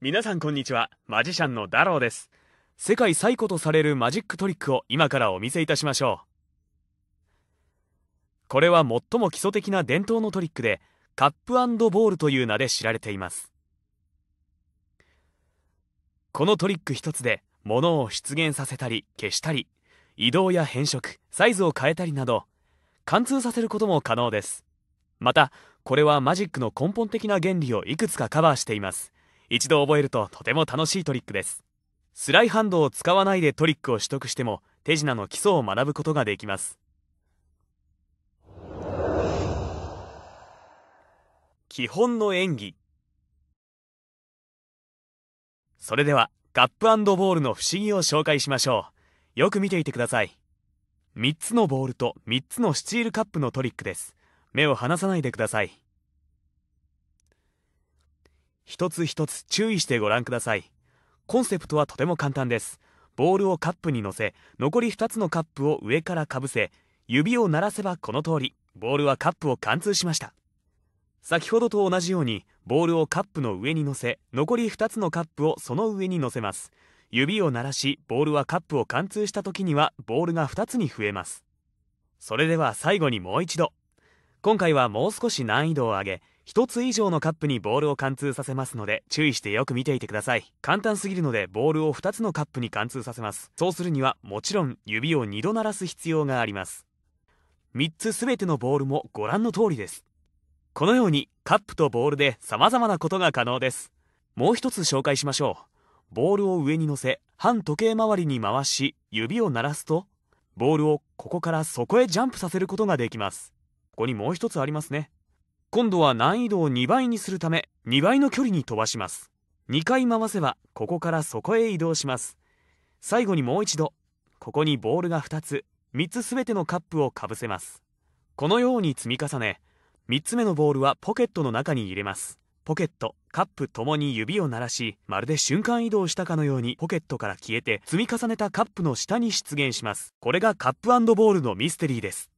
皆さんこんにちはマジシャンのダローです世界最古とされるマジックトリックを今からお見せいたしましょうこれは最も基礎的な伝統のトリックでカップボールという名で知られていますこのトリック一つで物を出現させたり消したり移動や変色サイズを変えたりなど貫通させることも可能ですまたこれはマジックの根本的な原理をいくつかカバーしています一度覚えるととても楽しいトリックです。スライハンドを使わないでトリックを取得しても手品の基礎を学ぶことができます。基本の演技それではカップボールの不思議を紹介しましょう。よく見ていてください。3つのボールと3つのスチールカップのトリックです。目を離さないでください。一つ一つ注意してご覧ください。コンセプトはとても簡単です。ボールをカップに乗せ、残り2つのカップを上からかぶせ、指を鳴らせばこの通り、ボールはカップを貫通しました。先ほどと同じように、ボールをカップの上に乗せ、残り2つのカップをその上に乗せます。指を鳴らし、ボールはカップを貫通した時には、ボールが2つに増えます。それでは最後にもう一度。今回はもう少し難易度を上げ、1つ以上のカップにボールを貫通させますので注意してよく見ていてください簡単すぎるのでボールを2つのカップに貫通させますそうするにはもちろん指を2度鳴らす必要があります3つ全てのボールもご覧の通りですこのようにカップとボールで様々なことが可能ですもう一つ紹介しましょうボールを上に乗せ反時計回りに回し指を鳴らすとボールをここからそこへジャンプさせることができますここにもう一つありますね今度は難易度を2倍にするため2倍の距離に飛ばします2回回せばここからそこへ移動します最後にもう一度ここにボールが2つ3つ全てのカップをかぶせますこのように積み重ね3つ目のボールはポケットの中に入れますポケットカップともに指を鳴らしまるで瞬間移動したかのようにポケットから消えて積み重ねたカップの下に出現しますこれがカップボールのミステリーです